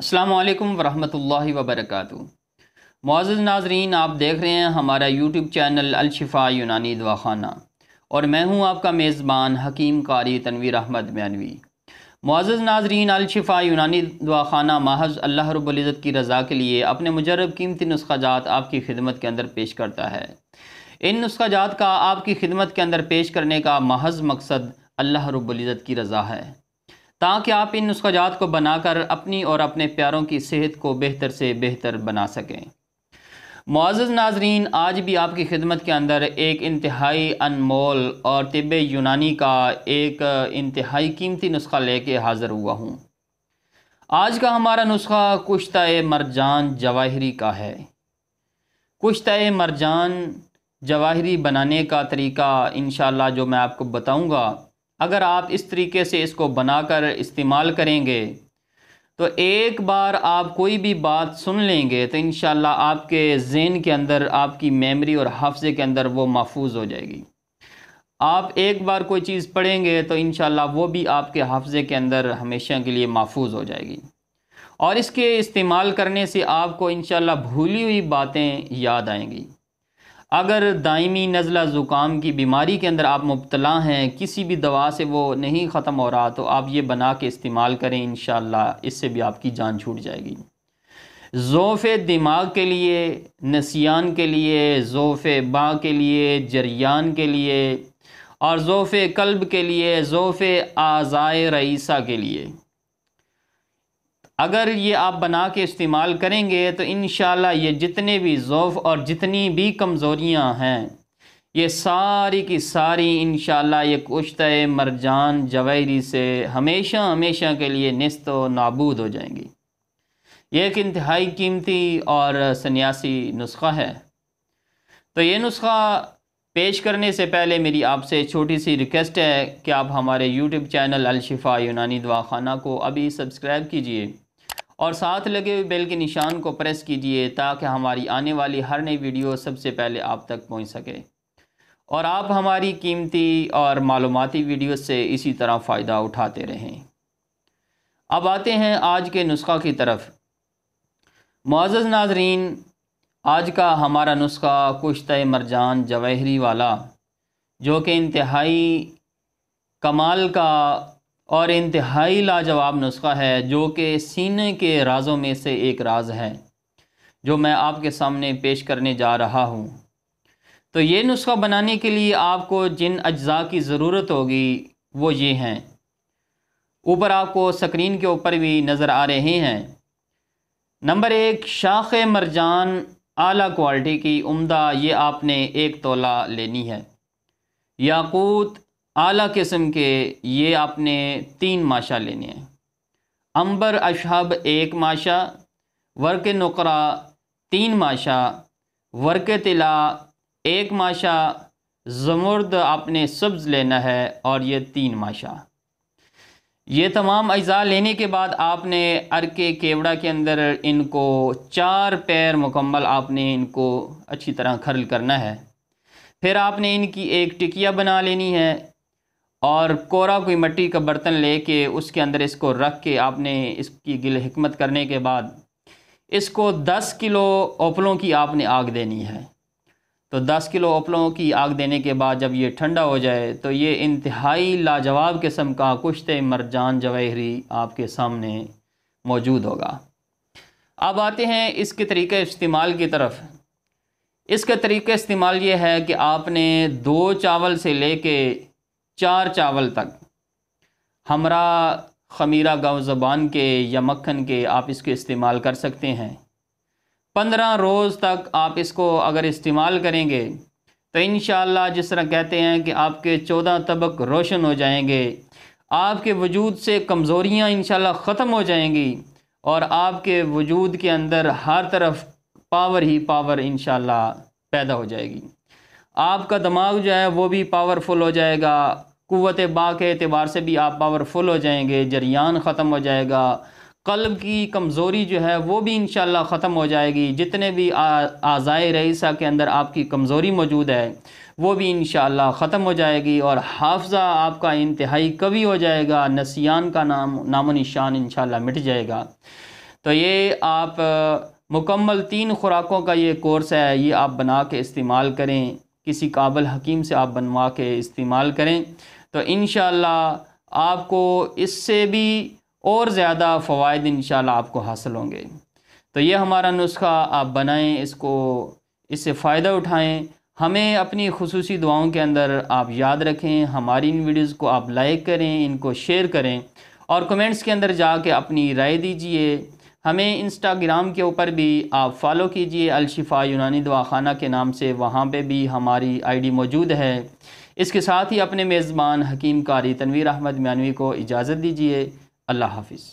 अल्लाम वरहमल वबरक मोज़ नाजरीन आप देख रहे हैं हमारा यूट्यूब चैनल अलशिफ़ा यूनानी दवाखाना और मैं हूं आपका मेज़बान हकीम कारी तनवीर अहमद मैनवी मोज़ नाजरीन अलशिफ़ा यूनानी दवाखाना महज अल्लाह रब्ज़त की रज़ा के लिए अपने मुजरब कीमती नुस्खा जात आपकी खिदमत के अंदर पेश करता है इन नुस्खाजात का आपकी खिदमत के अंदर पेश करने का महज मकसद अल्लाह रब्ज़त की रज़ा है ताकि आप इन ज़ात को बनाकर अपनी और अपने प्यारों की सेहत को बेहतर से बेहतर बना सकें मुआज़ नाजरीन आज भी आपकी खिदमत के अंदर एक इंतहाई अनमोल और तिब यूनानी का एक इंतहाई कीमती नुस्खा लेके हाज़िर हुआ हूँ आज का हमारा नुस्खा कुश्ता मरजान जवाहरी का है कुश्ता मरजान जवाहरी बनाने का तरीका इन जो मैं आपको बताऊँगा अगर आप इस तरीके से इसको बनाकर इस्तेमाल करेंगे तो एक बार आप कोई भी बात सुन लेंगे तो इन आपके जेन के अंदर आपकी मेमोरी और हाफजे के अंदर वो महफूज हो जाएगी आप एक बार कोई चीज़ पढ़ेंगे तो इन वो भी आपके हाफजे के अंदर हमेशा के लिए महफूज हो जाएगी और इसके इस्तेमाल करने से आपको इन भूली हुई बातें याद आएंगी अगर दायमी नज़ला ज़ुकाम की बीमारी के अंदर आप मुबतला हैं किसी भी दवा से वो नहीं ख़त्म हो रहा तो आप ये बना के इस्तेमाल करें इन इससे भी आपकी जान छूट जाएगी ज़ोफ़ दिमाग के लिए नसीान के लिए ज़ोफ़ बा के लिए जरियान के लिए और ज़ोफ़ कल्ब के लिए ज़ोफ़ आज़ाए रईसा के लिए अगर ये आप बना के इस्तेमाल करेंगे तो इन ये जितने भी ज़ोफ़ और जितनी भी कमज़ोरियाँ हैं ये सारी की सारी इन ये कुश्त मरजान जवैरी से हमेशा हमेशा के लिए नस्त व नाबूद हो जाएंगी ये एक इंतहाई कीमती और सन्यासी नुस्खा है तो ये नुस्खा पेश करने से पहले मेरी आपसे छोटी सी रिक्वेस्ट है कि आप हमारे यूट्यूब चैनल अलशिफ़ा यूनानी दवाखाना को अभी सब्सक्राइब कीजिए और साथ लगे हुए बेल के निशान को प्रेस कीजिए ताकि हमारी आने वाली हर नई वीडियो सबसे पहले आप तक पहुंच सके और आप हमारी कीमती और मालूमती वीडियो से इसी तरह फ़ायदा उठाते रहें अब आते हैं आज के नुस्खा की तरफ मज़ज़ नाजरीन आज का हमारा नुस्खा कुश्त मरजान जवाहरी वाला जो कि इंतहाई कमाल का और इंतहाई लाजवाब नुस्खा है जो कि सीने के राज़ों में से एक राज है जो मैं आपके सामने पेश करने जा रहा हूँ तो ये नुस्खा बनाने के लिए आपको जिन अज्जा की ज़रूरत होगी वो ये हैं ऊपर आपको स्क्रीन के ऊपर भी नज़र आ रहे हैं नंबर एक शाख मरजान आला क्वालिटी की उम्दा ये आपने एक तोला लेनी है याकूत आला किस्म के ये आपने तीन माशा लेने हैं अंबर अशहब एक माशा वर्क नुकरा तीन माशा वर्क तिला एक माशा जमुर्द आपने सब्ज़ लेना है और ये तीन माशा ये तमाम अजा लेने के बाद आपने अरके केवड़ा के अंदर इनको चार पैर मुकम्मल आपने इनको अच्छी तरह खरल करना है फिर आपने इनकी एक टिकिया बना लेनी है और कोरा कोई मट्टी का बर्तन लेके उसके अंदर इसको रख के आपने इसकी गिल हमत करने के बाद इसको 10 किलो ओपलों की आपने आग देनी है तो 10 किलो ओपलों की आग देने के बाद जब ये ठंडा हो जाए तो ये इंतहाई लाजवाब किस्म का कुश्त मरजान जवाहरी आपके सामने मौजूद होगा अब आते हैं इसके तरीके इस्तेमाल की तरफ इसका तरीका इस्तेमाल ये है कि आपने दो चावल से ले चार चावल तक हमरा खमीरा गाँव ज़बान के या मक्खन के आप इसको इस्तेमाल कर सकते हैं पंद्रह रोज़ तक आप इसको अगर इस्तेमाल करेंगे तो इन जिस तरह कहते हैं कि आपके चौदह तबक रोशन हो जाएंगे आपके वजूद से कमज़ोरियाँ इन ख़त्म हो जाएंगी और आपके वजूद के अंदर हर तरफ पावर ही पावर इन पैदा हो जाएगी आपका दिमाग जो है वो भी पावरफुल हो जाएगा कुत बा के अतबार से भी आप पावरफुल हो जाएंगे जरियान ख़त्म हो जाएगा कल्ब की कमज़ोरी जो है वो भी इन ख़त्म हो जाएगी जितने भी आज़ाए रईसा के अंदर आपकी कमज़ोरी मौजूद है वो भी इन ख़त्म हो जाएगी और हाफजा आपका इंतहाई कवी हो जाएगा नसीान का नाम नामो निशान इन मिट जाएगा तो ये आप मुकम्मल तीन खुराकों का ये कोर्स है ये आप बना के इस्तेमाल करें किसी काबल हकीम से आप बनवा के इस्तेमाल करें तो इन आपको इससे भी और ज़्यादा फ़वाद इन आपको हासिल होंगे तो ये हमारा नुस्खा आप बनाएं इसको इससे फ़ायदा उठाएं हमें अपनी खसूस दुआओं के अंदर आप याद रखें हमारी इन वीडियोज़ को आप लाइक करें इनको शेयर करें और कमेंट्स के अंदर जाके अपनी राय दीजिए हमें इंस्टाग्राम के ऊपर भी आप फॉलो कीजिए अलशिफ़ा यूनानी दवाखाना के नाम से वहाँ पे भी हमारी आईडी मौजूद है इसके साथ ही अपने मेज़बान हकीम कारी तनवीर अहमद मानवी को इजाज़त दीजिए अल्लाह हाफिज़